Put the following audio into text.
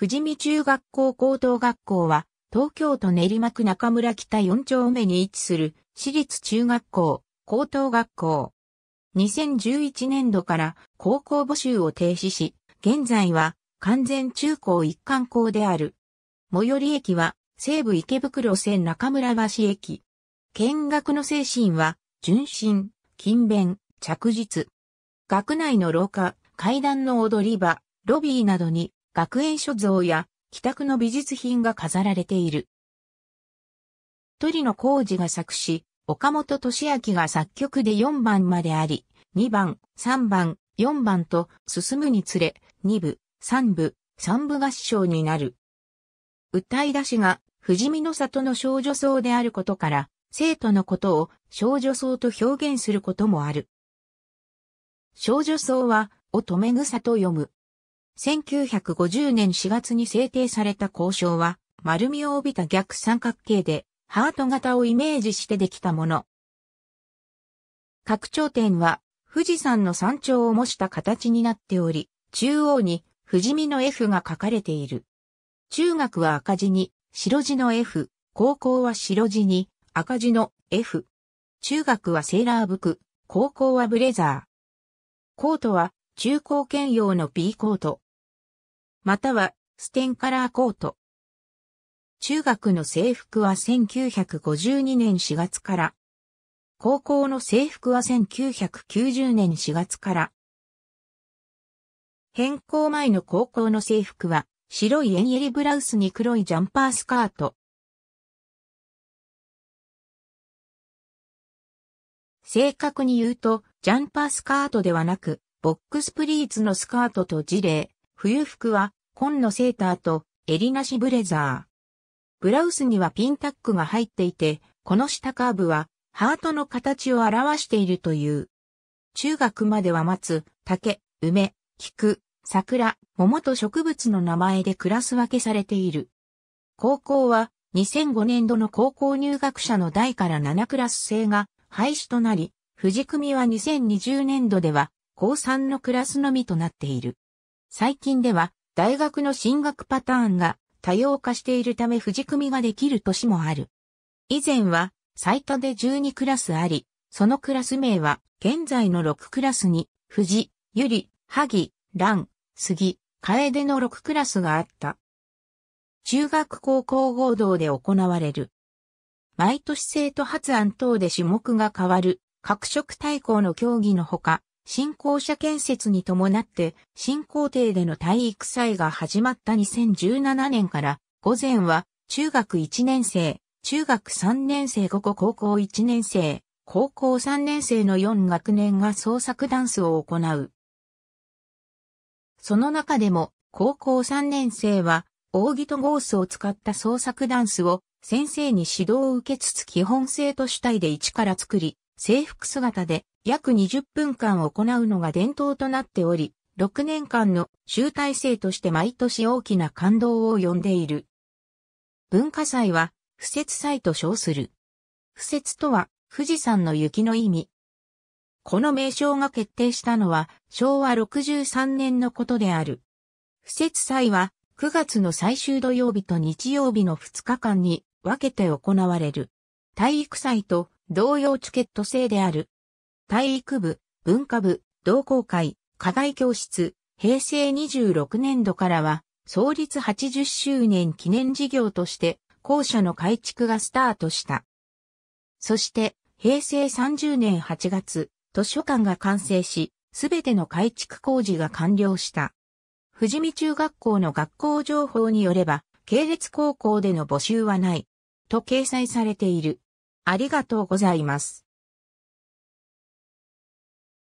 富士見中学校高等学校は、東京都練馬区中村北4丁目に位置する、私立中学校、高等学校。2011年度から高校募集を停止し、現在は完全中高一貫校である。最寄り駅は西武池袋線中村橋駅。見学の精神は、純真、勤勉、着実。学内の廊下、階段の踊り場、ロビーなどに学園所蔵や帰宅の美術品が飾られている。鳥野工二が作詞、岡本俊明が作曲で4番まであり、2番、3番、4番と進むにつれ、2部、3部、3部合唱になる。歌い出しが、富士見の里の少女僧であることから、生徒のことを少女僧と表現することもある。少女僧は、乙女草と読む。1950年4月に制定された交渉は、丸みを帯びた逆三角形で、ハート型をイメージしてできたもの。拡張点は、富士山の山頂を模した形になっており、中央に、富士見の F が書かれている。中学は赤字に、白字の F、高校は白字に、赤字の F。中学はセーラー服、高校はブレザー。コートは中高兼用の B コート、またはステンカラーコート。中学の制服は1952年4月から。高校の制服は1990年4月から。変更前の高校の制服は白い円襟ブラウスに黒いジャンパースカート。正確に言うと、ジャンパースカートではなく、ボックスプリーツのスカートと事例、冬服は、紺のセーターと、襟なしブレザー。ブラウスにはピンタックが入っていて、この下カーブは、ハートの形を表しているという。中学までは松、竹、梅、菊、桜、桃と植物の名前でクラス分けされている。高校は、2005年度の高校入学者の代から7クラス制が廃止となり、藤組は2020年度では、高3のクラスのみとなっている。最近では大学の進学パターンが多様化しているため藤組ができる年もある。以前は最多で12クラスあり、そのクラス名は現在の6クラスに藤、ゆり、萩、蘭、杉、楓の6クラスがあった。中学高校合同で行われる。毎年生徒発案等で種目が変わる、各色対抗の競技のほか、新校舎建設に伴って、新校庭での体育祭が始まった2017年から、午前は、中学1年生、中学3年生午後高校1年生、高校3年生の4学年が創作ダンスを行う。その中でも、高校3年生は、扇とゴースを使った創作ダンスを先生に指導を受けつつ基本生徒主体で一から作り、制服姿で約20分間行うのが伝統となっており、6年間の集大成として毎年大きな感動を呼んでいる。文化祭は、不節祭と称する。不節とは、富士山の雪の意味。この名称が決定したのは、昭和63年のことである。不節祭は、9月の最終土曜日と日曜日の2日間に分けて行われる。体育祭と同様チケット制である。体育部、文化部、同好会、課外教室、平成26年度からは、創立80周年記念事業として、校舎の改築がスタートした。そして、平成30年8月、図書館が完成し、すべての改築工事が完了した。富士見中学校の学校情報によれば、系列高校での募集はない、と掲載されている。ありがとうございます。